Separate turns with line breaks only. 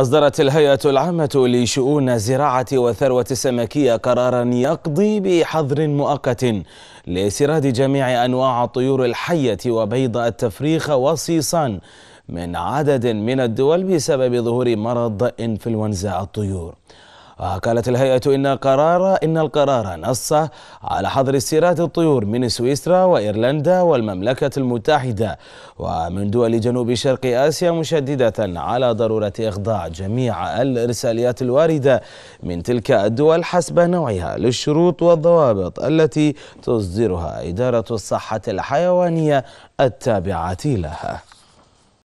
أصدرت الهيئة العامة لشؤون الزراعة والثروة السمكية قرارا يقضي بحظر مؤقت لاستيراد جميع أنواع الطيور الحية وبيض التفريخ والصيصان من عدد من الدول بسبب ظهور مرض إنفلونزا الطيور وقالت آه، الهيئة إن قرار إن القرار نص على حظر استيراد الطيور من سويسرا وإيرلندا والمملكة المتحدة ومن دول جنوب شرق آسيا مشددة على ضرورة إخضاع جميع الإرساليات الواردة من تلك الدول حسب نوعها للشروط والضوابط التي تصدرها إدارة الصحة الحيوانية التابعة لها